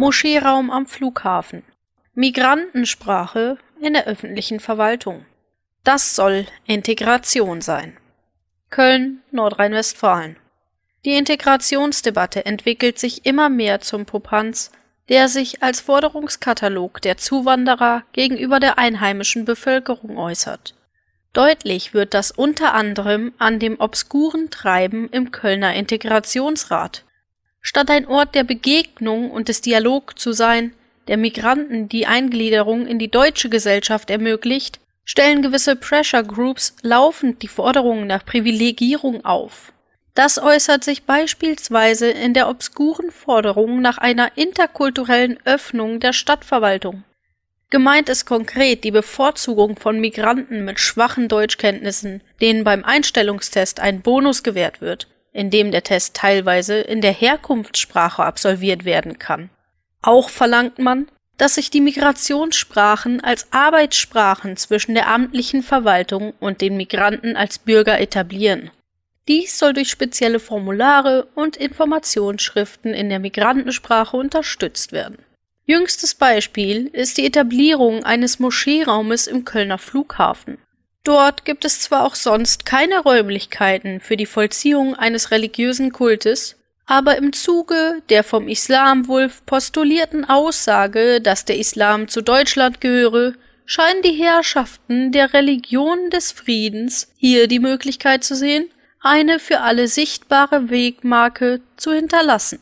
Moscheeraum am Flughafen, Migrantensprache in der öffentlichen Verwaltung. Das soll Integration sein. Köln, Nordrhein-Westfalen. Die Integrationsdebatte entwickelt sich immer mehr zum Popanz, der sich als Forderungskatalog der Zuwanderer gegenüber der einheimischen Bevölkerung äußert. Deutlich wird das unter anderem an dem obskuren Treiben im Kölner Integrationsrat, Statt ein Ort der Begegnung und des Dialog zu sein, der Migranten die Eingliederung in die deutsche Gesellschaft ermöglicht, stellen gewisse Pressure Groups laufend die Forderungen nach Privilegierung auf. Das äußert sich beispielsweise in der obskuren Forderung nach einer interkulturellen Öffnung der Stadtverwaltung. Gemeint ist konkret die Bevorzugung von Migranten mit schwachen Deutschkenntnissen, denen beim Einstellungstest ein Bonus gewährt wird, in dem der Test teilweise in der Herkunftssprache absolviert werden kann. Auch verlangt man, dass sich die Migrationssprachen als Arbeitssprachen zwischen der amtlichen Verwaltung und den Migranten als Bürger etablieren. Dies soll durch spezielle Formulare und Informationsschriften in der Migrantensprache unterstützt werden. Jüngstes Beispiel ist die Etablierung eines Moscheeraumes im Kölner Flughafen. Dort gibt es zwar auch sonst keine Räumlichkeiten für die Vollziehung eines religiösen Kultes, aber im Zuge der vom Islamwulf postulierten Aussage, dass der Islam zu Deutschland gehöre, scheinen die Herrschaften der Religion des Friedens hier die Möglichkeit zu sehen, eine für alle sichtbare Wegmarke zu hinterlassen